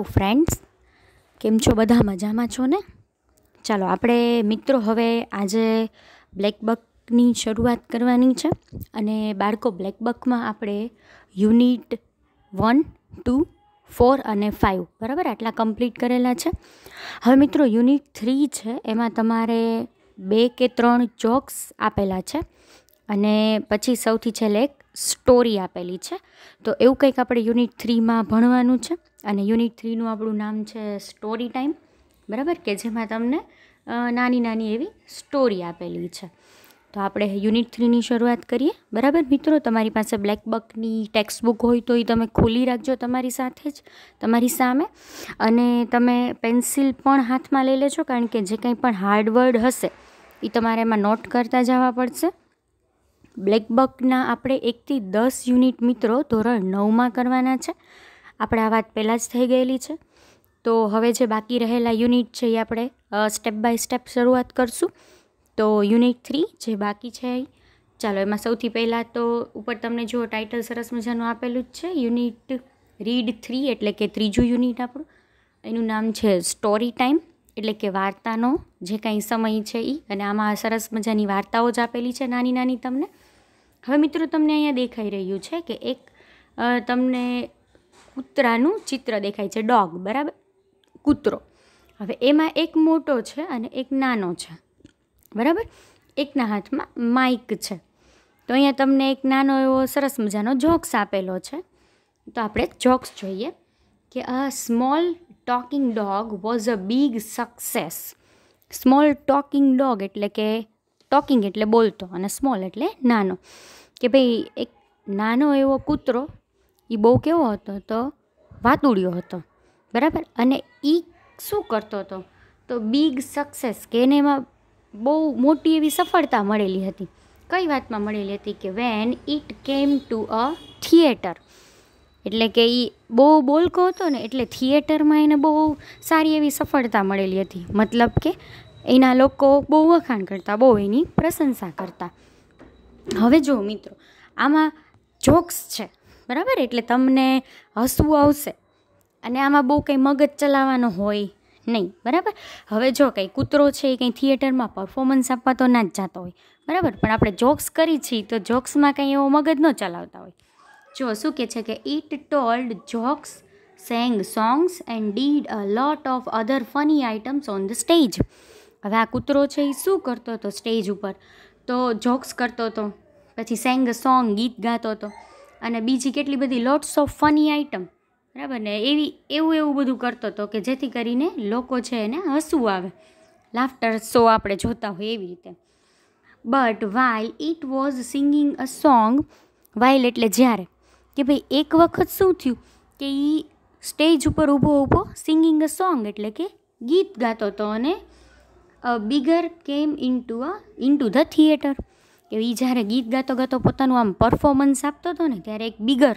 તો ફ્રેન્ડ્સ કેમ છો બધા મજામાં છો ને ચાલો આપણે મિત્રો હવે આજે બ્લેકબકની શરૂઆત કરવાની છે અને બાળકો બ્લેકબકમાં આપણે યુનિટ વન ટુ ફોર અને ફાઇવ બરાબર આટલા કમ્પ્લીટ કરેલા છે હવે મિત્રો યુનિટ થ્રી છે એમાં તમારે બે કે ત્રણ ચોક્સ આપેલા છે અને પછી સૌથી છેલ્લે એક સ્ટોરી આપેલી છે તો એવું કંઈક આપણે યુનિટ થ્રીમાં ભણવાનું છે અને યુનિટ થ્રીનું આપણું નામ છે સ્ટોરી ટાઈમ બરાબર કે જેમાં તમને નાની નાની એવી સ્ટોરી આપેલી છે તો આપણે યુનિટ થ્રીની શરૂઆત કરીએ બરાબર મિત્રો તમારી પાસે બ્લેકબકની ટેક્સ્ટ બુક હોય તો એ તમે ખોલી રાખજો તમારી સાથે જ તમારી સામે અને તમે પેન્સિલ પણ હાથમાં લઈ લેજો કારણ કે જે કંઈ પણ હાર્ડવર્ડ હશે એ તમારે એમાં નોટ કરતા જવા પડશે બ્લેકબકના આપણે એકથી દસ યુનિટ મિત્રો ધોરણ નવમાં કરવાના છે આપણે આ વાત પહેલાં જ થઈ ગયેલી છે તો હવે જે બાકી રહેલા યુનિટ છે એ આપણે સ્ટેપ બાય સ્ટેપ શરૂઆત કરશું તો યુનિટ થ્રી જે બાકી છે ચાલો એમાં સૌથી પહેલાં તો ઉપર તમને જો ટાઇટલ સરસ મજાનું આપેલું જ છે યુનિટ રીડ થ્રી એટલે કે ત્રીજું યુનિટ આપણું એનું નામ છે સ્ટોરી ટાઈમ એટલે કે વાર્તાનો જે કાંઈ સમય છે એ અને આમાં સરસ મજાની વાર્તાઓ જ આપેલી છે નાની નાની તમને હવે મિત્રો તમને અહીંયા દેખાઈ રહ્યું છે કે એક તમને કૂતરાનું ચિત્ર દેખાય છે ડોગ બરાબર કૂતરો હવે એમાં એક મોટો છે અને એક નાનો છે બરાબર એકના હાથમાં માઇક છે તો અહીંયા તમને એક નાનો એવો સરસ મજાનો જોક્સ આપેલો છે તો આપણે જોક્સ જોઈએ કે a small talking dog was a big success small talking dog એટલે કે ટોકિંગ એટલે બોલતો અને સ્મોલ એટલે નાનો કે ભાઈ એક નાનો એવો કૂતરો એ બહુ કેવો હતો તો વાતુડિયો હતો બરાબર અને એ શું કરતો હતો તો બિગ સક્સેસ કે એને એમાં બહુ મોટી એવી સફળતા મળેલી હતી કઈ વાતમાં મળેલી હતી કે when it came to a theatre એટલે કે એ બહુ બોલકો હતો ને એટલે થિયેટરમાં એને બહુ સારી એવી સફળતા મળેલી હતી મતલબ કે એના લોકો બહુ વખાણ કરતા બહુ એની પ્રશંસા કરતા હવે જો મિત્રો આમાં જોક્સ છે બરાબર એટલે તમને હસવું આવશે અને આમાં બહુ કંઈ મગજ ચલાવવાનો હોય નહીં બરાબર હવે જો કંઈ કૂતરો છે એ કંઈ થિયેટરમાં પરફોર્મન્સ આપવા તો ના જ જતો હોય બરાબર પણ આપણે જોક્સ કરી છીએ તો જોક્સમાં કંઈ એવો મગજ ન ચલાવતા હોય જો શું કહે છે કે it told jokes sang songs and did a lot of other funny items on the stage હવે આ કૂતરો છે એ શું કરતો હતો સ્ટેજ ઉપર તો જોક્સ કરતો હતો પછી સેંગ સોંગ ગીત ગાતો હતો અને બીજી કેટલી બધી લોટ્સ ઓફ ફની આઇટમ બરાબર ને એવી એવું એવું બધું કરતો હતો કે જેથી કરીને લોકો છે એને હસવું આવે લાફ્ટર શો આપણે જોતા હોઈએ એવી રીતે but while it was singing a song while એટલે જ્યારે કે ભાઈ એક વખત શું થયું કે એ સ્ટેજ ઉપર ઊભો ઊભો સિંગિંગ અ સોંગ એટલે કે ગીત ગાતો હતો અને bigger came in to a into the theatre કે એ જ્યારે ગીત ગાતો ગાતો પોતાનું આમ પરફોર્મન્સ આપતો હતો ને ત્યારે એક બિગર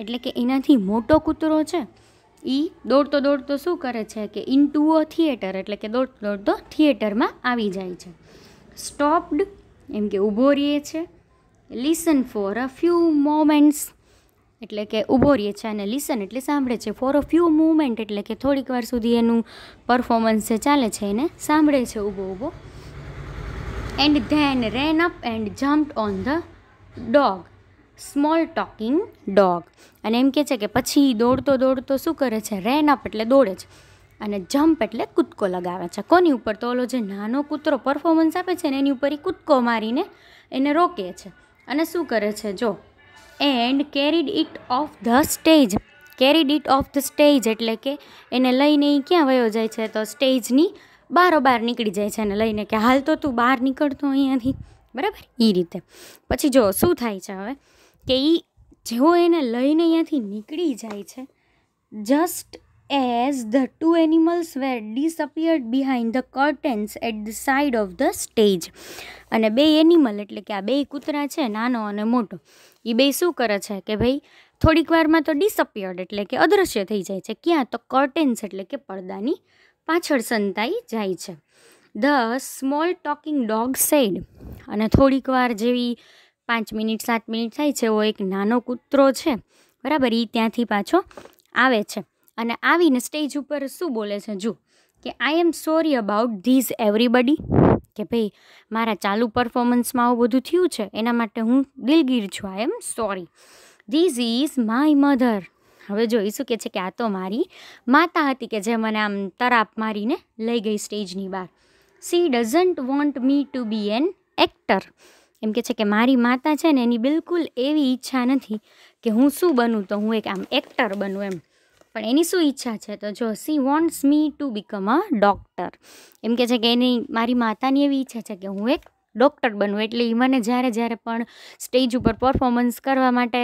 એટલે કે એનાથી મોટો કૂતરો છે એ દોડતો દોડતો શું કરે છે કે ઇન્ટુ અ થિયેટર એટલે કે દોડતો દોડતો થિયેટરમાં આવી જાય છે સ્ટોપ્ડ એમ કે ઊભો રહીએ છે listen for a few moments એટલે કે ઊભો રહે છે અને લિસન એટલે સાંભળે છે ફોર અ ફ્યુ મુમેન્ટ એટલે કે થોડીક વાર સુધી એનું પરફોર્મન્સ જે ચાલે છે એને સાંભળે છે ઊભો ઊભો and then ran up and jump on the dog small talking dog અને એમ કહે છે કે પછી દોડતો દોડતો શું કરે છે રેન અપ એટલે દોડે છે અને જમ્પ એટલે કૂદકો લગાવે છે કોની ઉપર તો ઓલો જે નાનો કૂતરો પરફોર્મન્સ આપે છે ને એની ઉપર એ કૂદકો મારીને એને રોકે છે અને શું કરે છે જો and carried it off the stage carried it off the stage એટલે કે એને લઈને એ ક્યાં વયો જાય છે તો સ્ટેજની બારોબાર નીકળી જાય છે એને લઈને કે હાલ તો તું બહાર નીકળતો અહીંયાથી બરાબર એ રીતે પછી જો શું થાય છે હવે કે એ જેવો એને લઈને અહીંયાથી નીકળી જાય છે just as the two animals were disappeared behind the curtains at the side of the stage અને બે એનિમલ એટલે કે આ બે કૂતરા છે નાનો અને મોટો એ બે શું કરે છે કે ભાઈ થોડીક વારમાં તો ડિસઅપિયર્ડ એટલે કે અદૃશ્ય થઈ જાય છે ક્યાં તો કર્ટેન્સ એટલે કે પડદાની પાછળ સંતાઈ જાય છે the small talking dog said અને થોડીક વાર જેવી પાંચ મિનિટ સાત મિનિટ થાય છે એવો એક નાનો કૂતરો છે બરાબર એ ત્યાંથી પાછો આવે છે અને આવીને સ્ટેજ ઉપર શું બોલે છે જુ કે I am sorry about this everybody કે ભાઈ મારા ચાલુ પરફોર્મન્સમાં આવું બધું થયું છે એના માટે હું દિલગીર છું I am sorry this is my mother હવે જોઈ શું કે છે કે આ તો મારી માતા હતી કે જે મને આમ તરાપ મારીને લઈ ગઈ સ્ટેજની બહાર she doesn't want me to be an actor એમ કે છે કે મારી માતા છે ને એની બિલકુલ એવી ઈચ્છા નથી કે હું શું બનું તો હું એક આમ એક્ટર બનું એમ પણ એની શું ઈચ્છા છે તો જો she wants me to become a doctor એમ કે છે કે એની મારી માતાની એવી ઈચ્છા છે કે હું એક ડૉક્ટર બનવું એટલે એ મને જ્યારે જ્યારે પણ સ્ટેજ ઉપર પરફોર્મન્સ કરવા માટે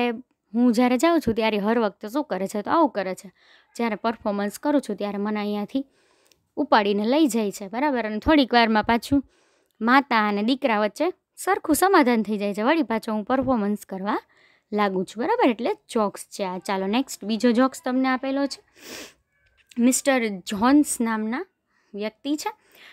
હું જ્યારે જાઉં છું ત્યારે હર વખતે શું કરે છે તો આવું કરે છે જ્યારે પરફોર્મન્સ કરું છું ત્યારે મને અહીંયાથી ઉપાડીને લઈ જાય છે બરાબર અને થોડીક વારમાં પાછું માતા અને દીકરા વચ્ચે સરખું સમાધાન થઈ જાય છે વળી પાછો હું પરફોર્મન્સ કરવા લાગું છું બરાબર એટલે જોક્સ છે આ ચાલો નેક્સ્ટ બીજો જોક્સ તમને આપેલો છે મિસ્ટર જોન્સ નામના વ્યક્તિ છે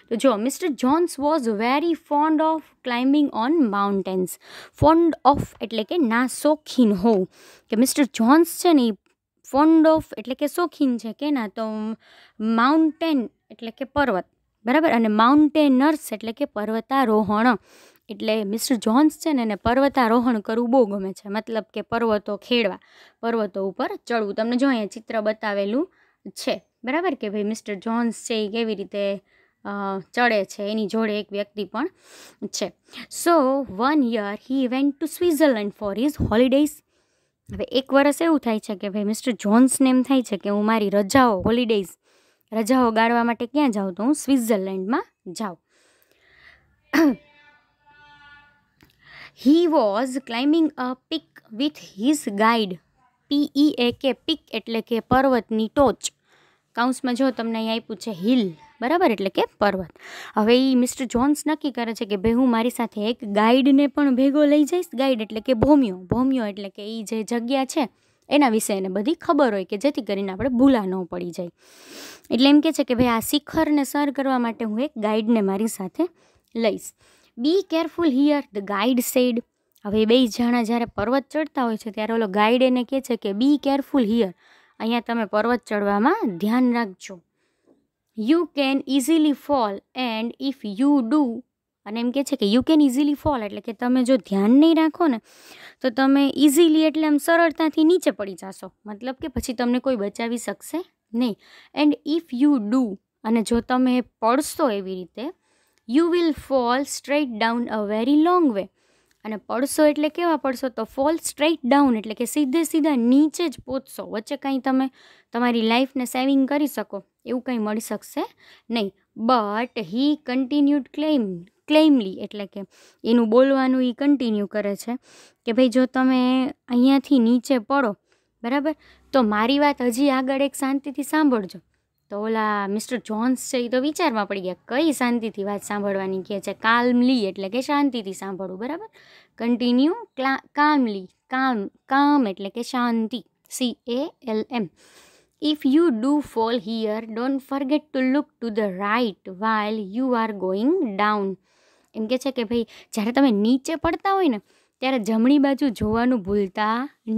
તો જો mister Jones was very fond of climbing on mountains fond of એટલે કે ના શોખીન હોવું કે મિસ્ટર જોન્સ છે ને એ ફોન્ડ ઓફ એટલે કે શોખીન છે કે ના તો માઉન્ટેન એટલે કે પર્વત બરાબર અને માઉન્ટેનર્સ એટલે કે પર્વતારોહણ એટલે મિસ્ટર જોન્સ છે ને એને પર્વતારોહણ કરવું બહુ ગમે છે મતલબ કે પર્વતો ખેડવા પર્વતો ઉપર ચડવું તમને જો અહીંયા ચિત્ર બતાવેલું છે બરાબર કે ભાઈ મિસ્ટર જોન્સ છે એ કેવી રીતે ચડે છે એની જોડે એક વ્યક્તિ પણ છે so one year he went to Switzerland for his holidays હવે એક વર્ષ એવું થાય છે કે ભાઈ મિસ્ટર જોન્સને એમ થાય છે કે હું મારી રજાઓ હોલિડેઝ રજાઓ ગાળવા માટે ક્યાં જાઉં તો હું સ્વિટ્ઝરલેન્ડમાં જાઉં he was climbing a peak with his guide P E A K peak એટલે કે પર્વતની ટોચ કાઉન્સમાં જો તમને અહીં આપ્યું છે હિલ બરાબર એટલે કે પર્વત હવે એ મિસ્ટર જોન્સ નક્કી કરે છે કે ભાઈ હું મારી સાથે એક ગાઈડને પણ ભેગો લઈ જઈશ ગાઈડ એટલે કે ભોમિયો ભોમિયો એટલે કે એ જે જગ્યા છે એના વિશે એને બધી ખબર હોય કે જેથી કરીને આપણે ભૂલા ન પડી જાય એટલે એમ કે છે કે ભાઈ આ શિખરને સર કરવા માટે હું એક ગાઈડને મારી સાથે લઈશ be careful here the guide said હવે બે જણા જ્યારે પર્વત ચડતા હોય છે ત્યારે ઓલો ગાઈડ એને કહે છે કે બી કેરફુલ હિયર અહીંયા તમે પર્વત ચડવામાં ધ્યાન રાખજો you can easily fall and if you do અને એમ કહે છે કે યુ કેન ઇઝીલી ફોલ એટલે કે તમે જો ધ્યાન નહીં રાખો ને તો તમે ઇઝીલી એટલે આમ સરળતાથી નીચે પડી જશો મતલબ કે પછી તમને કોઈ બચાવી શકશે નહીં એન્ડ ઇફ યુ ડુ અને જો તમે પડશો એવી રીતે you will fall straight down a very long way અને પડશો એટલે કેવા પડશો તો ફોલ સ્ટ્રેટ ડાઉન એટલે કે સીધે સીધા નીચે જ પહોંચશો વચ્ચે કાંઈ તમે તમારી લાઈફને સેવિંગ કરી શકો એવું કંઈ મળી શકશે નહીં but he continued calm calmly એટલે કે એનું બોલવાનું એ કન્ટિન્યુ કરે છે કે ભાઈ જો તમે અહીંયાથી નીચે પડો બરાબર તો મારી વાત હજી આગળ એક શાંતિથી સાંભળજો તો ઓલા મિસ્ટર જોન્સ છે એ તો વિચારમાં પડી ગયા કઈ શાંતિથી વાત સાંભળવાની કહે છે કાલમલી એટલે કે શાંતિથી સાંભળવું બરાબર કન્ટિન્યુ કાલમલી કામ કામ એટલે કે શાંતિ C A L M if you do fall here don't forget to look to the right while you are going down એમ કે છે કે ભાઈ જ્યારે તમે નીચે પડતા હોય ને ત્યારે જમણી બાજુ જોવાનું ભૂલતા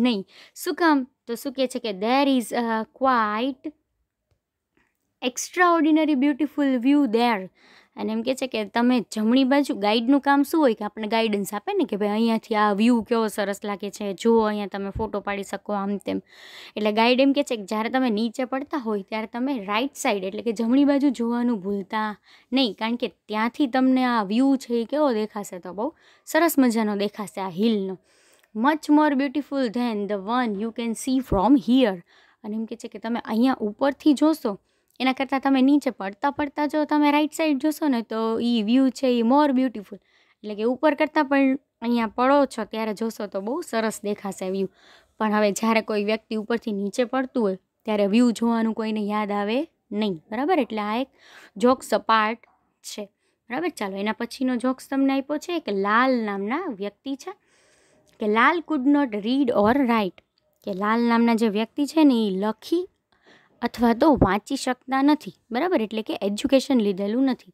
નહીં શું કામ તો શું કહે છે કે there is quite extraordinary beautiful view there અને એમ કહે છે કે તમે જમણી બાજુ ગાઈડનું કામ શું હોય કે આપણે ગાઈડન્સ આપે ને કે ભાઈ અહીંયાથી આ વ્યૂ કેવો સરસ લાગે છે જો અહીંયા તમે ફોટો પાડી શકો આમ તેમ એટલે ગાઈડ એમ કે છે કે જ્યારે તમે નીચે પડતા હોય ત્યારે તમે રાઈટ સાઈડ એટલે કે જમણી બાજુ જોવાનું ભૂલતા નહીં કારણ કે ત્યાંથી તમને આ વ્યૂ છે એ કેવો દેખાશે તો બહુ સરસ મજાનો દેખાશે આ હિલનો much more beautiful than the one you can see from here અને એમ કહે છે કે તમે અહીંયા ઉપરથી જોશો એના કરતાં તમે નીચે પડતા પડતા જો તમે રાઈટ સાઈડ જોશો ને તો એ વ્યૂ છે એ મોર બ્યુટિફુલ એટલે કે ઉપર કરતાં પણ અહીંયા પડો છો ત્યારે જોશો તો બહુ સરસ દેખાશે વ્યૂ પણ હવે જ્યારે કોઈ વ્યક્તિ ઉપરથી નીચે પડતું હોય ત્યારે વ્યૂ જોવાનું કોઈને યાદ આવે નહીં બરાબર એટલે આ એક જોક્સ સપાટ છે બરાબર ચાલો એના પછીનો જોક્સ તમને આપ્યો છે કે લાલ નામના વ્યક્તિ છે કે Lal could not read or write કે લાલ નામના જે વ્યક્તિ છે ને એ લખી અથવા તો વાંચી શકતા નથી બરાબર એટલે કે એજ્યુકેશન લીધેલું નથી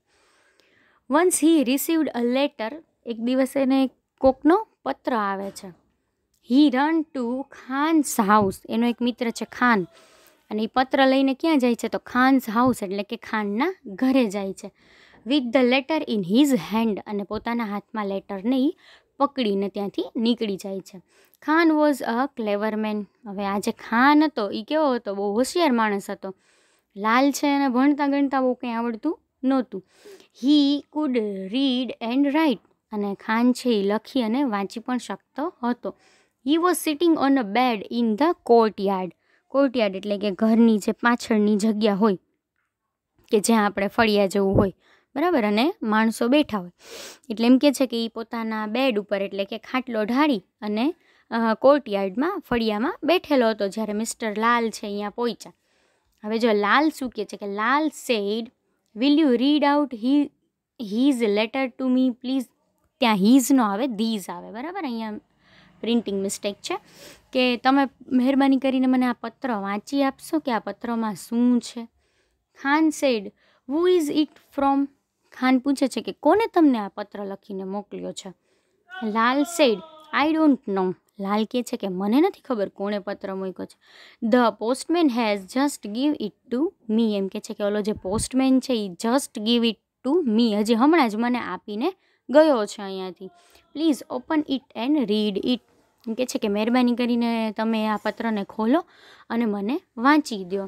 once he received a letter એક દિવસ એને કોકનો પત્ર આવે છે he run to Khan's house એનો એક મિત્ર છે ખાન અને એ પત્ર લઈને ક્યાં જાય છે તો ખાન્સ હાઉસ એટલે કે ખાનના ઘરે જાય છે with the letter in his hand અને પોતાના હાથમાં લેટરને એ પકડીને ત્યાંથી નીકળી જાય છે Khan was a clever man હવે આજે ખાન હતો એ કેવો હતો બહુ હોશિયાર માણસ હતો લાલ છે અને ભણતા ગણતા બહુ કંઈ આવડતું નહોતું he could read and write અને ખાન છે એ લખી અને વાંચી પણ શકતો હતો he was sitting on a bed in the courtyard courtyard એટલે કે ઘરની જે પાછળની જગ્યા હોય કે જ્યાં આપણે ફળિયા જવું હોય બરાબર અને માણસો બેઠા હોય એટલે એમ કે છે કે એ પોતાના બેડ ઉપર એટલે કે ખાટલો ઢાળી અને કોર્ટયાર્ડમાં ફળિયામાં બેઠેલો હતો જ્યારે મિસ્ટર લાલ છે અહીંયા પહોંચ્યા હવે જો લાલ શું કહે છે કે Lal said will you read out he his letter to me please ત્યાં હીઝનો આવે ધીઝ આવે બરાબર અહીંયા પ્રિન્ટિંગ મિસ્ટેક છે કે તમે મહેરબાની કરીને મને આ પત્ર વાંચી આપશો કે આ પત્રમાં શું છે Khan said who is it from Khan પૂછે છે કે કોને તમને આ પત્ર લખીને મોકલ્યો છે લાલ સેડ આઈ ડોન્ટ નો લાલ કહે છે કે મને નથી ખબર કોણે પત્ર મૂક્યો છે the postman has just give it to me એમ કહે છે કે ઓલો જે પોસ્ટમેન છે એ just give it to me હજી હમણાં જ મને આપીને ગયો છે અહીંયાથી please open it and read it એમ કહે છે કે મહેરબાની કરીને તમે આ પત્રને ખોલો અને મને વાંચી દો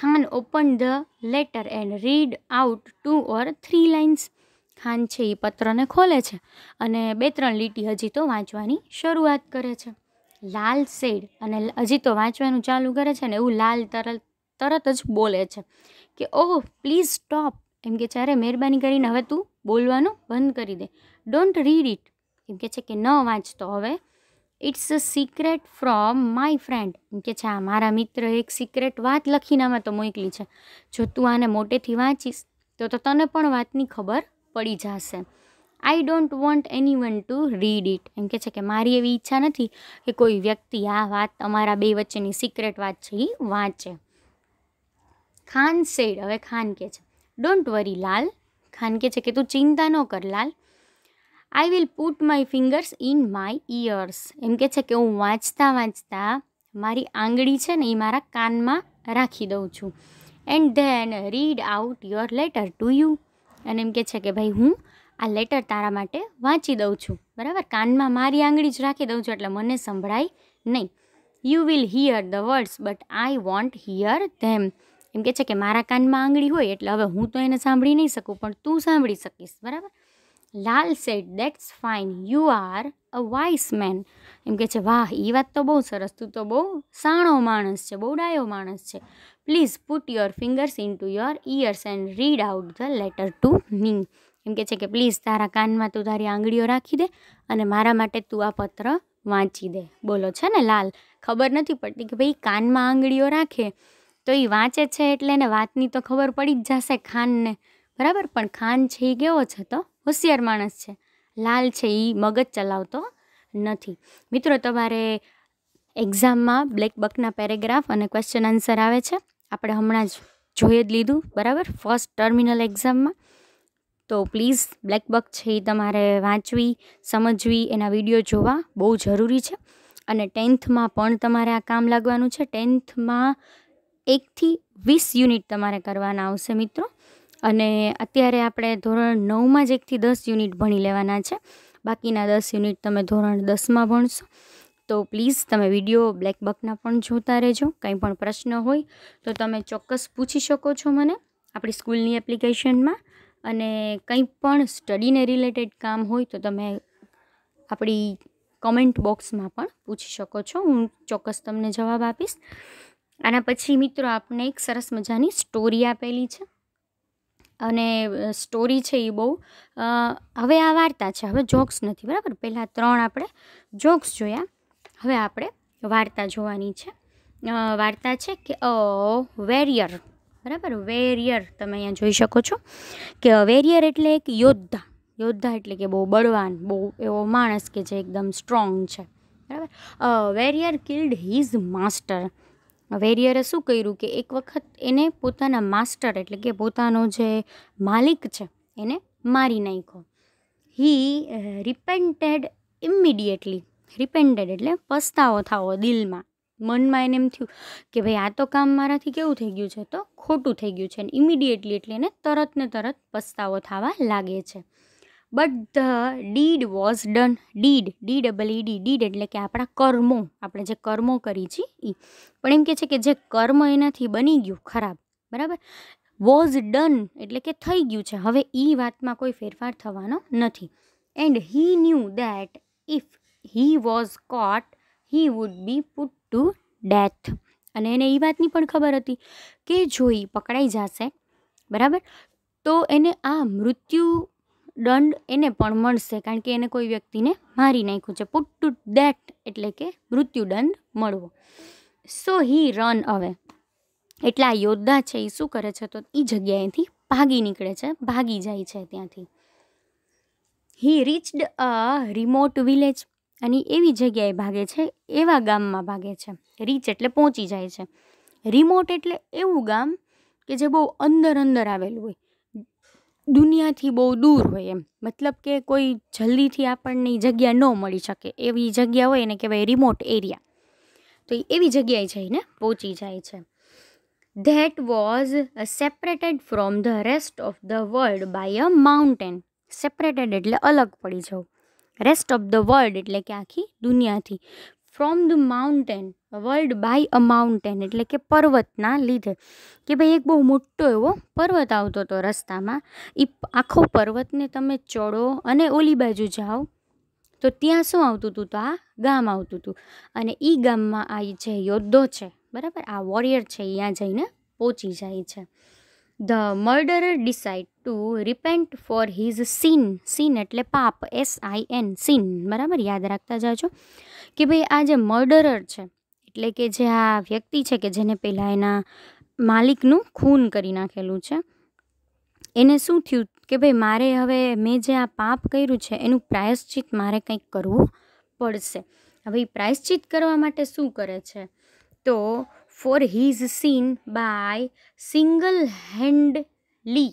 Khan open the letter and read out two or three lines Khan છે એ પત્રને ખોલે છે અને બે ત્રણ લીટી હજી તો વાંચવાની શરૂઆત કરે છે લાલ સેડ અને હજી તો વાંચવાનું ચાલુ કરે છે ને એવું લાલ તરત તરત જ બોલે છે કે ઓહ પ્લીઝ સ્ટોપ એમ કે છે અરે મહેરબાની કરીને હવે તું બોલવાનું બંધ કરી દે ડોન્ટ રીડ ઇટ એમ કે છે કે ન વાંચતો હવે it's a secret from my friend એમ કે છે આ મારા મિત્ર એક સિક્રેટ વાત લખીને આમાં તો મોકલી છે જો તું આને મોટેથી વાંચીશ તો તો તને પણ વાતની ખબર પડી જશે I don't want anyone to read it એમ કે છે કે મારી એવી ઈચ્છા નથી કે કોઈ વ્યક્તિ આ વાત અમારા બે વચ્ચેની સિક્રેટ વાત છે એ વાંચે ખાન સેડ હવે ખાન કે છે ડોન્ટ વરી લાલ ખાન કે છે કે તું ચિંતા ન કર Lal I will put my fingers in my ears એમ કે છે કે હું વાંચતા વાંચતા મારી આંગળી છે ને એ મારા કાનમાં રાખી દઉં છું and then read out your letter to you અને એમ કે છે કે ભાઈ હું આ લેટર તારા માટે વાંચી દઉં છું બરાબર કાનમાં મારી આંગળી જ રાખી દઉં છું એટલે મને સંભળાય નહીં you will hear the words but I won't hear them એમ કે છે કે મારા કાનમાં આંગળી હોય એટલે હવે હું તો એને સાંભળી નહીં શકું પણ તું સાંભળી શકીશ બરાબર Lal said that's fine you are a wise man એમ કે છે વાહ એ વાત તો બહુ સરસ તું તો બહુ સાણો માણસ છે બહુ ડાયો માણસ છે please put your fingers in to your ears and read out the letter to me એમ કે છે કે પ્લીઝ તારા કાનમાં તું તારી આંગળીઓ રાખી દે અને મારા માટે તું આ પત્ર વાંચી દે બોલો છે ને લાલ ખબર નથી પડતી કે ભાઈ કાનમાં આંગળીઓ રાખે તો એ વાંચે છે એટલે એને વાતની તો ખબર પડી જ જશે ખાનને બરાબર પણ ખાન છે એ કેવો છે તો હોશિયાર માણસ છે લાલ છે એ મગજ ચલાવતો નથી મિત્રો તમારે એક્ઝામમાં બ્લેક બકના પેરેગ્રાફ અને ક્વેશ્ચન આન્સર આવે છે આપણે હમણાં જ જોઈ જ લીધું બરાબર ફર્સ્ટ ટર્મિનલ એક્ઝામમાં તો પ્લીઝ બ્લેક બક છે એ તમારે વાંચવી સમજવી એના વિડીયો જોવા બહુ જરૂરી છે અને ટેન્થમાં પણ તમારે આ કામ લાગવાનું છે ટેન્થમાં એકથી વીસ યુનિટ તમારે કરવાના આવશે મિત્રો અને અત્યારે આપણે ધોરણ નવમાં જ એકથી દસ યુનિટ ભણી લેવાના છે બાકીના દસ યુનિટ તમે ધોરણ દસમાં ભણશો તો પ્લીઝ તમે વિડીયો બ્લેક બકના પણ જોતા રહેજો કંઈ પણ પ્રશ્ન હોય તો તમે ચોક્કસ પૂછી શકો છો મને આપણી સ્કૂલની એપ્લિકેશનમાં અને કંઈ પણ સ્ટડીને રિલેટેડ કામ હોય તો તમે આપણી કમેન્ટ બોક્સમાં પણ પૂછી શકો છો હું ચોક્કસ તમને જવાબ આપીશ આના પછી મિત્રો આપણે એક સરસ મજાની સ્ટોરી આપેલી છે અને સ્ટોરી છે એ બહુ હવે આ વાર્તા છે હવે જોક્સ નથી બરાબર પહેલાં ત્રણ આપણે જોક્સ જોયા હવે આપણે વાર્તા જોવાની છે વાર્તા છે કે અ વેરિયર બરાબર વેરિયર તમે અહીંયા જોઈ શકો છો કે વેરિયર એટલે એક યોદ્ધા યોદ્ધા એટલે કે બહુ બળવાન બહુ એવો માણસ કે જે એકદમ સ્ટ્રોંગ છે બરાબર વેરિયર કિલ્ડ હિઝ માસ્ટર વેરિયરે શું કર્યું કે એક વખત એને પોતાના માસ્ટર એટલે કે પોતાનો જે માલિક છે એને મારી નાખ્યો હી રિપેન્ટેડ ઇમિડિએટલી રિપેન્ટેડ એટલે પસ્તાવો થાવો દિલમાં મનમાં એને એમ થયું કે ભાઈ આ તો કામ મારાથી કેવું થઈ ગયું છે તો ખોટું થઈ ગયું છે અને ઇમિડિએટલી એટલે એને તરત ને તરત પસ્તાવો થવા લાગે છે but the deed was done deed D double E D deed એટલે કે આપણા કર્મો આપણે જે કર્મો કરી છીએ એ પણ એમ કે છે કે જે કર્મ એનાથી બની ગયું ખરાબ બરાબર વોઝ ડન એટલે કે થઈ ગયું છે હવે એ વાતમાં કોઈ ફેરફાર થવાનો નથી and he knew that if he was caught he would be put to death અને એને એ વાતની પણ ખબર હતી કે જો એ પકડાઈ જશે બરાબર તો એને આ મૃત્યુ દંડ એને પણ મળશે કારણ કે એને કોઈ વ્યક્તિને મારી નાખ્યું છે પુટ ટુ ડેટ એટલે કે મૃત્યુદંડ મળવો સો હી રન અવે એટલા યોદ્ધા છે એ શું કરે છે તો એ જગ્યાએથી ભાગી નીકળે છે ભાગી જાય છે ત્યાંથી he reached a remote village અને એવી જગ્યાએ ભાગે છે એવા ગામમાં ભાગે છે રીચ એટલે પહોંચી જાય છે રિમોટ એટલે એવું ગામ કે જે બહુ અંદર અંદર આવેલું હોય દુનિયાથી બહુ દૂર હોય એમ મતલબ કે કોઈ જલ્દીથી આપણને એ જગ્યા ન મળી શકે એવી જગ્યા હોય એને કહેવાય રિમોટ એરિયા તો એવી જગ્યાએ જઈને પહોંચી જાય છે that was separated from the rest of the world by a mountain separated એટલે અલગ પડી જવું રેસ્ટ ઓફ ધ વર્લ્ડ એટલે કે આખી દુનિયાથી from the mountain world by a mountain એટલે કે પર્વતના લીધે કે ભાઈ એક બહુ મોટો એવો પર્વત આવતો હતો રસ્તામાં એ આખો પર્વતને તમે ચડો અને ઓલી બાજુ જાઓ તો ત્યાં શું આવતું હતું તો આ ગામ આવતું હતું અને એ ગામમાં આ જે યોદ્ધો છે બરાબર આ વોરિયર છે ત્યાં જઈને પહોંચી જાય છે the murder decide to repent for his sin sin એટલે પાપ એસ આઈ એન સીન બરાબર યાદ રાખતા જાજો કે ભાઈ આ જે મર્ડરર છે એટલે કે જે આ વ્યક્તિ છે કે જેને પહેલાં એના માલિકનું ખૂન કરી નાખેલું છે એને શું થયું કે ભાઈ મારે હવે મેં જે આ પાપ કર્યું છે એનું પ્રાયશ્ચિત મારે કંઈક કરવું પડશે હવે એ પ્રાયશ્ચિત કરવા માટે શું કરે છે તો for his sin by single handedly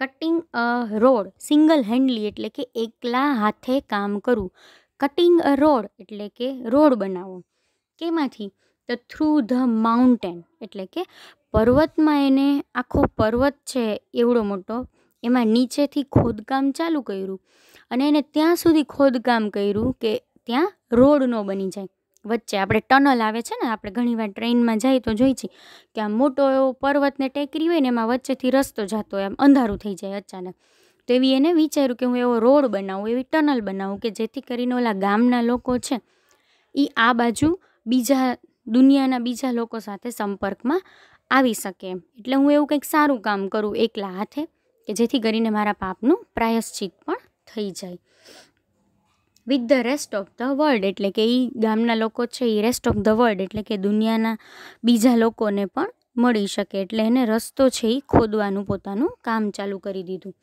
cutting a road single handedly એટલે કે એકલા હાથે કામ કરવું કટિંગ અ રોડ એટલે કે રોડ બનાવો કેમાંથી તો થ્રુ ધ માઉન્ટેન એટલે કે પર્વતમાં એને આખો પર્વત છે એવડો મોટો એમાં નીચેથી ખોદકામ ચાલુ કર્યું અને એને ત્યાં સુધી ખોદકામ કર્યું કે ત્યાં રોડ ન બની જાય વચ્ચે આપણે ટનલ આવે છે ને આપણે ઘણીવાર ટ્રેનમાં જઈએ તો જોઈએ છીએ કે આ મોટો એવો પર્વતને ટેકરી હોય ને એમાં વચ્ચેથી રસ્તો જતો હોય એમ અંધારું થઈ જાય અચાનક તેવી એને વિચાર્યું કે હું એવો રોડ બનાવું એવી ટનલ બનાવું કે જેથી કરીને ઓલા ગામના લોકો છે એ આ બાજુ બીજા દુનિયાના બીજા લોકો સાથે સંપર્કમાં આવી શકે એટલે હું એવું કંઈક સારું કામ કરું એકલા હાથે કે જેથી કરીને મારા પાપનું પ્રાયશ્ચિત પણ થઈ જાય with the rest of the world એટલે કે એ ગામના લોકો છે એ રેસ્ટ ઓફ ધ વર્લ્ડ એટલે કે દુનિયાના બીજા લોકોને પણ મળી શકે એટલે એને રસ્તો છે એ ખોદવાનું પોતાનું કામ ચાલુ કરી દીધું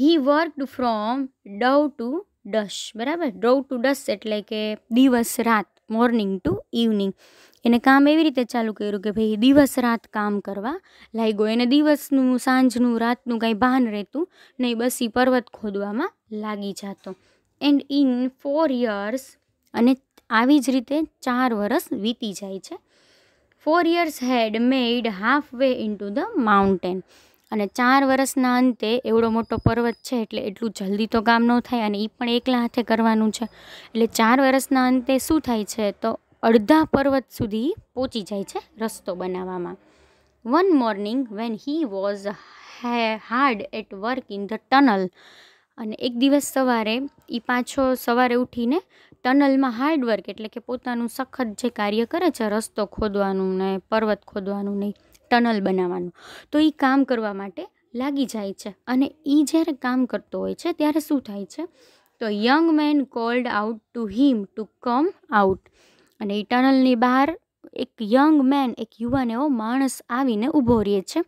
he worked from dawn to dusk બરાબર ડવ ટુ ડશ એટલે કે દિવસ રાત મોર્નિંગ ટુ ઇવનિંગ એને કામ એવી રીતે ચાલુ કર્યું કે ભાઈ દિવસ રાત કામ કરવા લાગ્યો એને દિવસનું સાંજનું રાતનું કાંઈ ભાન રહેતું નહીં બસ એ પર્વત ખોદવામાં લાગી જતો એન્ડ ઇન ફોર યર્સ અને આવી જ રીતે ચાર વર્ષ વીતી જાય છે for years had made halfway into the mountain અને ચાર વર્ષના અંતે એવડો મોટો પર્વત છે એટલે એટલું જલ્દી તો કામ ન થાય અને એ પણ એકલા હાથે કરવાનું છે એટલે ચાર વર્ષના અંતે શું થાય છે તો અડધા પર્વત સુધી પહોંચી જાય છે રસ્તો બનાવવામાં one morning when he was he hard at work in the tunnel અને એક દિવસ સવારે એ પાછો સવારે ઉઠીને ટનલમાં હાર્ડ વર્ક એટલે કે પોતાનું સખત જે કાર્ય કરે છે રસ્તો ખોદવાનું ને પર્વત ખોદવાનું નહીં ટનલ બનાવવાનું તો એ કામ કરવા માટે લાગી જાય છે અને એ જ્યારે કામ કરતો હોય છે ત્યારે શું થાય છે તો young man called out to him to come out અને એ ટનલની બહાર એક યંગ મેન એક યુવાન એવો માણસ આવીને ઊભો રહે છે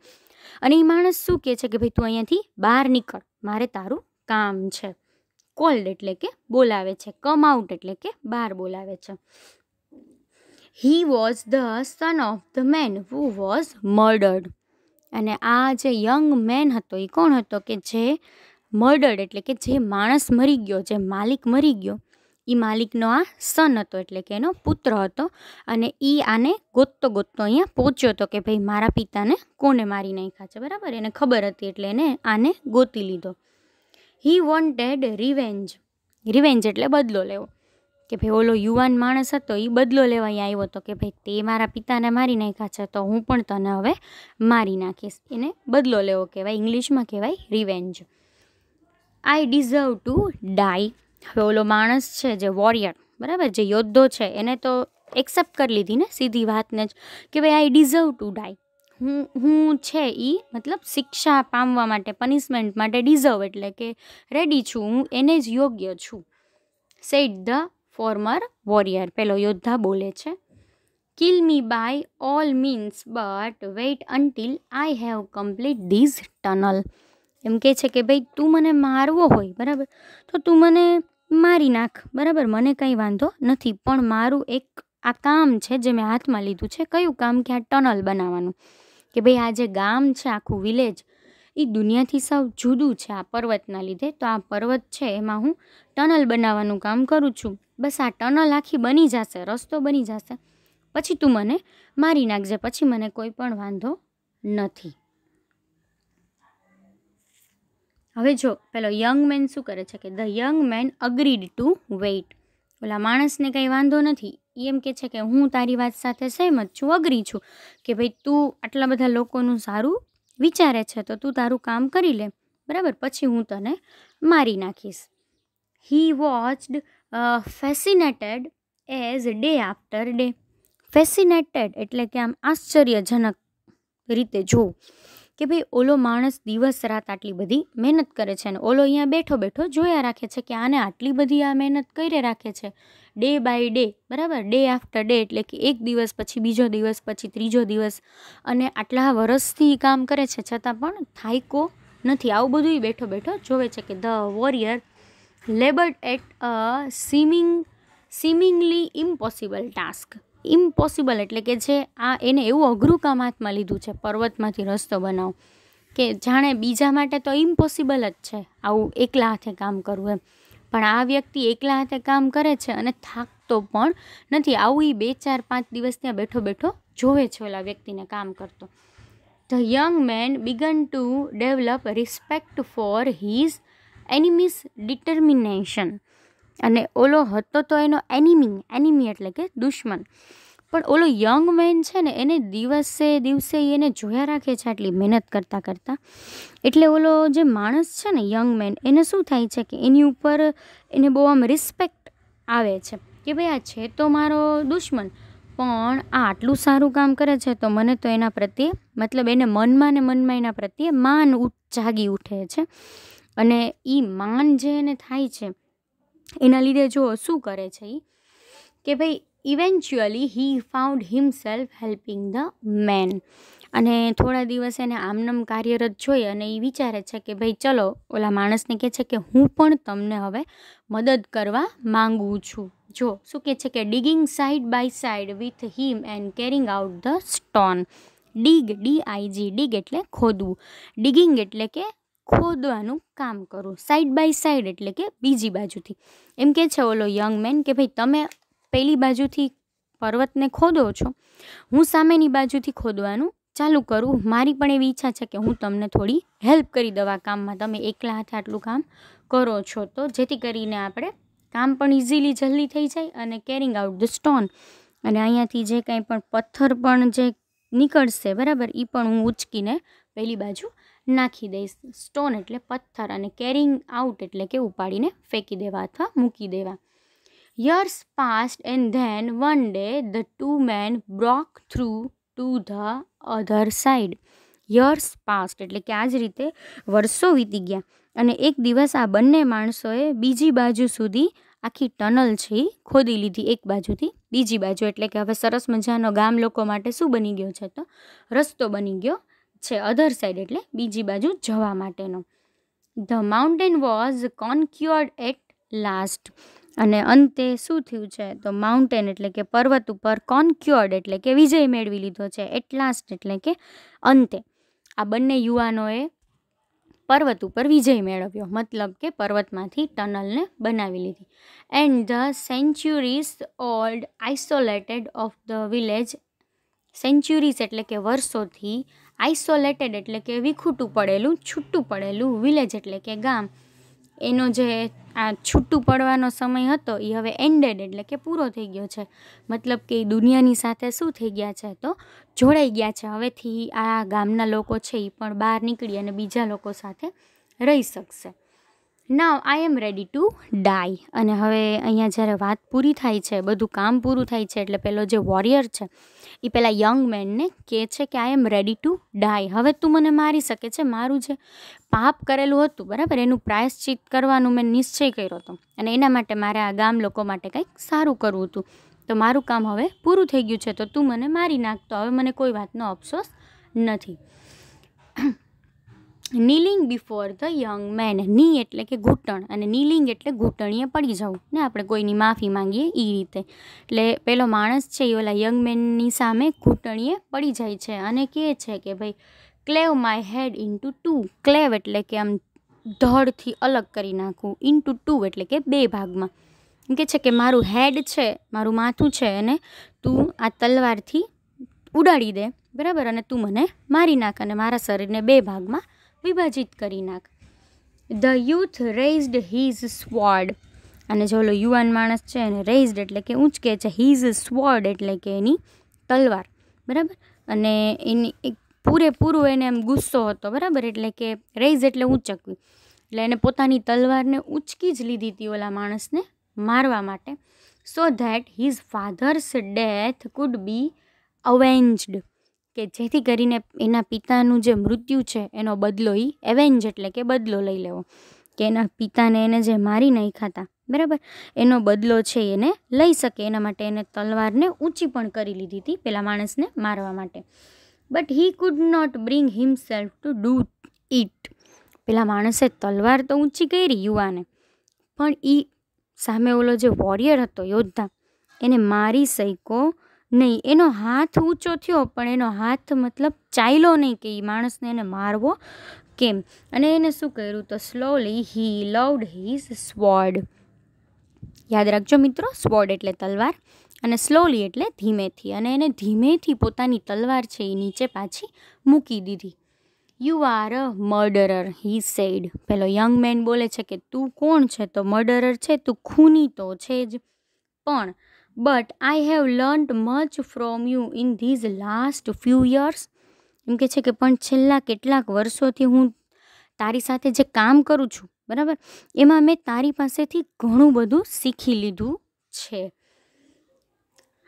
અને એ માણસ શું કહે છે કે ભાઈ તું અહીંયાથી બહાર નીકળ મારે તારું કામ છે કોલ્ડ એટલે કે બોલાવે છે કમ આઉટ એટલે કે બહાર બોલાવે છે he was the son of the man who was murdered અને આ જે યંગ મેન હતો એ કોણ હતો કે જે મર્ડર્ડ એટલે કે જે માણસ મરી ગયો જે માલિક મરી ગયો એ માલિકનો આ સન હતો એટલે કે એનો પુત્ર હતો અને એ આને ગોતતો ગોતતો અહીંયા પહોંચ્યો હતો કે ભાઈ મારા પિતાને કોને મારી નાખ્યા છે બરાબર એને ખબર હતી એટલે એને આને ગોતી લીધો હી વોન્ટેડ રિવેન્જ રિવેન્જ એટલે બદલો લેવો કે ભાઈ ઓલો યુવાન માણસ હતો એ બદલો લેવા અહીંયા આવ્યો હતો કે ભાઈ તે મારા પિતાને મારી નાખ્યા છે તો હું પણ તને હવે મારી નાખીશ એને બદલો લેવો કહેવાય ઇંગ્લિશમાં કહેવાય revenge I deserve to die હવે ઓલો માણસ છે જે વોરિયર બરાબર જે યોદ્ધો છે એને તો એક્સેપ્ટ કરી લીધી ને સીધી વાતને જ કે ભાઈ આઈ ડિઝર્વ ટુ ડાય હું હું છે એ મતલબ શિક્ષા પામવા માટે પનિશમેન્ટ માટે ડિઝર્વ એટલે કે રેડી છું હું એને જ યોગ્ય છું સેટ ધ ફોર્મર વોરિયર પેલો યોદ્ધા બોલે છે kill me by all means but wait until I have complete these tunnel એમ કહે છે કે ભાઈ તું મને મારવો હોય બરાબર તો તું મને મારી નાખ બરાબર મને કંઈ વાંધો નથી પણ મારું એક આ કામ છે જે મેં હાથમાં લીધું છે કયું કામ કે આ ટનલ બનાવવાનું કે ભાઈ આ જે ગામ છે આખું વિલેજ એ દુનિયાથી સૌ જુદું છે આ પર્વતના લીધે તો આ પર્વત છે એમાં હું ટનલ બનાવવાનું કામ કરું છું બસ આ ટનલ આખી બની જશે રસ્તો બની જશે પછી તું મને મારી નાખજે પછી મને કોઈ પણ વાંધો નથી હવે જો પેલો યંગ મેન શું કરે છે કે the young man agreed to wait ઓલા માણસને કંઈ વાંધો નથી એમ કે છે કે હું તારી વાત સાથે સહેમત છું અગ્રી છું કે ભાઈ તું આટલા બધા લોકોનું સારું વિચારે છે તો તું તારું કામ કરી લે બરાબર પછી હું તને મારી નાખીશ he watched fascinated as day after day fascinated એટલે કે આમ આશ્ચર્યજનક રીતે જોવું કે ભાઈ ઓલો માણસ દિવસ રાત આટલી બધી મહેનત કરે છે અને ઓલો અહીંયા બેઠો બેઠો જોયા રાખે છે કે આને આટલી બધી આ મહેનત કરી રાખે છે ડે બાય ડે બરાબર ડે આફ્ટર ડે એટલે કે એક દિવસ પછી બીજો દિવસ પછી ત્રીજો દિવસ અને આટલા વર્ષથી કામ કરે છે છતાં પણ થાયકો નથી આવું બધું બેઠો બેઠો જોવે છે કે the warrior laboured at a seeming seemingly impossible task impossible એટલે કે જે આ એને એવું અઘરું કામ હાથમાં લીધું છે પર્વતમાંથી રસ્તો બનાવો કે જાણે બીજા માટે તો ઇમ્પોસિબલ જ છે આવું એકલા હાથે કામ કરવું એમ પણ આ વ્યક્તિ એકલા હાથે કામ કરે છે અને થાકતો પણ નથી આવું એ બે ચાર પાંચ દિવસ ત્યાં બેઠો બેઠો જોવે છે ઓલા વ્યક્તિને કામ કરતો the young man began to develop respect for his enemy's determination અને ઓલો હતો તો એનો એનિમી એનિમી એટલે કે દુશ્મન પણ ઓલો યંગ મેન છે ને એને દિવસે દિવસે એને જોયા રાખે છે આટલી મહેનત કરતાં કરતાં એટલે ઓલો જે માણસ છે ને યંગ મેન એને શું થાય છે કે એની ઉપર એને બહુ આમ રિસ્પેક્ટ આવે છે કે ભાઈ આ છે તો મારો દુશ્મન પણ આ આટલું સારું કામ કરે છે તો મને તો એના પ્રત્યે મતલબ એને મનમાં ને મનમાં એના પ્રત્યે માન જાગી ઉઠે છે અને એ માન જે એને થાય છે એના લીધે જો શું કરે છે એ કે ભાઈ eventually he found himself helping the man અને થોડા દિવસ એને આમનમ કાર્યરત જોઈ અને એ વિચારે છે કે ભાઈ ચલો ઓલા માણસને કહે છે કે હું પણ તમને હવે મદદ કરવા માગું છું જો શું કહે છે કે digging side by side with him and carrying out the stone dig D I G dig એટલે ખોદવું ડિગિંગ એટલે કે ખોદવાનું કામ કરું સાઈડ બાય સાઈડ એટલે કે બીજી બાજુથી એમ કે છે ઓલો યંગ મેન કે ભાઈ તમે પહેલી બાજુથી પર્વતને ખોદો છો હું સામેની બાજુથી ખોદવાનું ચાલુ કરું મારી પણ એવી ઈચ્છા છે કે હું તમને થોડી હેલ્પ કરી દઉં કામમાં તમે એકલા હાથે આટલું કામ કરો છો તો જેથી કરીને આપણે કામ પણ ઇઝીલી જલ્દી થઈ જાય અને કેરિંગ આઉટ ધ સ્ટોન અને અહીંયાથી જે કંઈ પણ પથ્થર પણ જે નીકળશે બરાબર એ પણ હું ઉચકીને પહેલી બાજુ નાખી દઈશ સ્ટોન એટલે પથ્થર અને કેરિંગ આઉટ એટલે કે ઉપાડીને ફેંકી દેવા અથવા મૂકી દેવા years passed and then one day the two men broke through to the other side years passed એટલે કે આ જ રીતે વર્ષો વીતી ગયા અને એક દિવસ આ બંને માણસોએ બીજી બાજુ સુધી આખી ટનલ છે એ ખોદી લીધી એક બાજુથી બીજી બાજુ એટલે કે હવે સરસ મજાનો ગામ લોકો માટે શું બની ગયો છે તો રસ્તો બની ગયો છે અધર સાઈડ એટલે બીજી બાજુ જવા માટેનો the mountain was conquered at last અને અંતે શું થયું છે તો માઉન્ટેન એટલે કે પર્વત ઉપર કોન્ક્યોર્ડ એટલે કે વિજય મેળવી લીધો છે એટ લાસ્ટ એટલે કે અંતે આ બંને યુવાનોએ પર્વત ઉપર વિજય મેળવ્યો મતલબ કે પર્વતમાંથી ટનલને બનાવી લીધી and the centuries old isolated of the village centuries એટલે કે વર્ષોથી આઇસોલેટેડ એટલે કે વિખૂટું પડેલું છૂટું પડેલું વિલેજ એટલે કે ગામ એનો જે આ છૂટું પડવાનો સમય હતો એ હવે એન્ડેડ એટલે કે પૂરો થઈ ગયો છે મતલબ કે એ દુનિયાની સાથે શું થઈ ગયા છે તો જોડાઈ ગયા છે હવેથી આ ગામના લોકો છે એ પણ બહાર નીકળી અને બીજા લોકો સાથે રહી શકશે નાવ આઈ એમ રેડી ટુ ડાય અને હવે અહીંયા જ્યારે વાત પૂરી થાય છે બધું કામ પૂરું થાય છે એટલે પેલો જે વોરિયર છે એ પેલા યંગ મેનને કહે છે કે I M ready to die હવે તું મને મારી શકે છે મારું જે પાપ કરેલું હતું બરાબર એનું પ્રાયશ્ચિત કરવાનું મેં નિશ્ચય કર્યો હતો અને એના માટે મારે આ ગામ લોકો માટે કંઈક સારું કરવું હતું તો મારું કામ હવે પૂરું થઈ ગયું છે તો તું મને મારી નાખ તો હવે મને કોઈ વાતનો અફસોસ નથી kneeling before the young man knee એટલે કે ઘૂંટણ અને નીલિંગ એટલે ઘૂંટણીએ પડી જવું ને આપણે કોઈની માફી માંગીએ એ રીતે એટલે પેલો માણસ છે એ ઓલા યંગ મેનની સામે ઘૂંટણીએ પડી જાય છે અને કહે છે કે ભાઈ cleave my head into two cleave એટલે કે આમ ધડથી અલગ કરી નાખવું ઇન્ટુ ટુ એટલે કે બે ભાગમાં એમ કે છે કે મારું હેડ છે મારું માથું છે અને તું આ તલવારથી ઉડાડી દે બરાબર અને તું મને મારી નાખ અને મારા શરીરને બે ભાગમાં વિભાજિત કરી નાખ the youth raised his sword અને જો ઓલો યુવાન માણસ છે એને રેઇઝડ એટલે કે ઊંચકે છે હિઝ સ્વોર્ડ એટલે કે એની તલવાર બરાબર અને એની એક પૂરેપૂરું એને એમ ગુસ્સો હતો બરાબર એટલે કે રેઇઝ એટલે ઊંચકવી એટલે એને પોતાની તલવારને ઊંચકી જ લીધી હતી ઓલા માણસને મારવા માટે so that his father's death could be avenged કે જેથી કરીને એના પિતાનું જે મૃત્યુ છે એનો બદલો એ એવેન્જ એટલે કે બદલો લઈ લેવો કે એના પિતાને એને જે મારી નહીં ખાતા બરાબર એનો બદલો છે એને લઈ શકે એના માટે એને તલવારને ઊંચી પણ કરી લીધી હતી પેલા માણસને મારવા માટે but he could not bring himself to do it પેલા માણસે તલવાર તો ઊંચી કરી યુવાને પણ એ સામે ઓલો જે વોરિયર હતો યોદ્ધા એને મારી શક્યો નહીં એનો હાથ ઊંચો થયો પણ એનો હાથ મતલબ ચાલ્યો નહીં કે એ માણસને એને મારવો કેમ અને એને શું કર્યું તો slowly he lowered his sword યાદ રાખજો મિત્રો સ્વોર્ડ એટલે તલવાર અને સ્લોલી એટલે ધીમેથી અને એને ધીમેથી પોતાની તલવાર છે એ નીચે પાછી મૂકી દીધી you are a murderer he said પેલો યંગ મેન બોલે છે કે તું કોણ છે તો મર્ડરર છે તું ખૂની તો છે જ પણ but I have learned much from you in these last few years એમ કે છે કે પણ છેલ્લા કેટલાક વર્ષોથી હું તારી સાથે જે કામ કરું છું બરાબર એમાં મેં તારી પાસેથી ઘણું બધું શીખી લીધું છે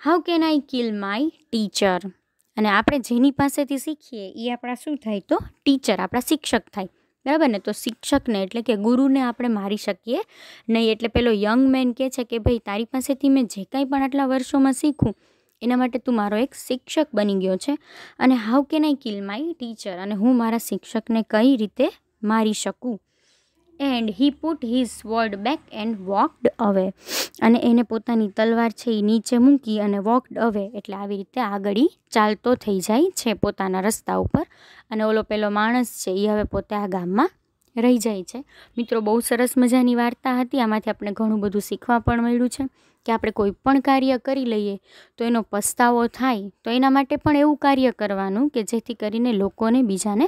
how can I kill my teacher અને આપણે જેની પાસેથી શીખીએ એ આપણા શું થાય તો ટીચર આપણા શિક્ષક થાય બરાબર ને તો શિક્ષકને એટલે કે ગુરુને આપણે મારી શકીએ નહીં એટલે પેલો યંગ મેન કહે છે કે ભાઈ તારી પાસેથી મેં જે કાંઈ પણ આટલા વર્ષોમાં શીખું એના માટે તું મારો એક શિક્ષક બની ગયો છે અને how can I kill my teacher અને હું મારા શિક્ષકને કઈ રીતે મારી શકું and he put his sword back and walked away અને એને પોતાની તલવાર છે એ નીચે મૂકી અને વોકડ અવે એટલે આવી રીતે આગળ ચાલતો થઈ જાય છે પોતાના રસ્તા ઉપર અને ઓલો પેલો માણસ છે એ હવે પોતે આ ગામમાં રહી જાય છે મિત્રો બહુ સરસ મજાની વાર્તા હતી આમાંથી આપણે ઘણું બધું શીખવા પણ મળ્યું છે કે આપણે કોઈ પણ કાર્ય કરી લઈએ તો એનો પસ્તાવો થાય તો એના માટે પણ એવું કાર્ય કરવાનું કે જેથી કરીને લોકોને બીજાને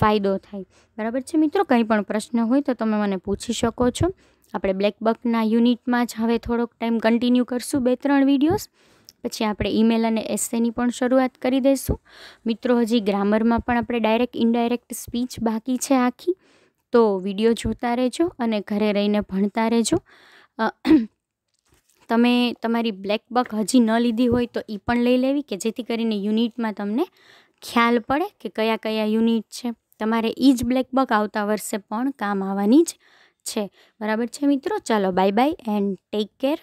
ફાયદો થાય બરાબર છે મિત્રો કંઈ પણ પ્રશ્ન હોય તો તમે મને પૂછી શકો છો આપણે બ્લેકબકના યુનિટમાં જ હવે થોડોક ટાઈમ કન્ટિન્યુ કરશું બે ત્રણ વિડીયોઝ પછી આપણે ઈમેલ અને એસેની પણ શરૂઆત કરી દઈશું મિત્રો હજી ગ્રામરમાં પણ આપણે ડાયરેક્ટ ઇનડાયરેક્ટ સ્પીચ બાકી છે આખી તો વિડીયો જોતા રહેજો અને ઘરે રહીને ભણતા રહેજો તમે તમારી બ્લેક બક હજી ન લીધી હોય તો એ પણ લઈ લેવી કે જેથી કરીને યુનિટમાં તમને ખ્યાલ પડે કે કયા કયા યુનિટ છે તમારે એ જ બ્લેક બક આવતા વર્ષે પણ કામ આવવાની જ છે બરાબર છે મિત્રો ચાલો bye bye and take care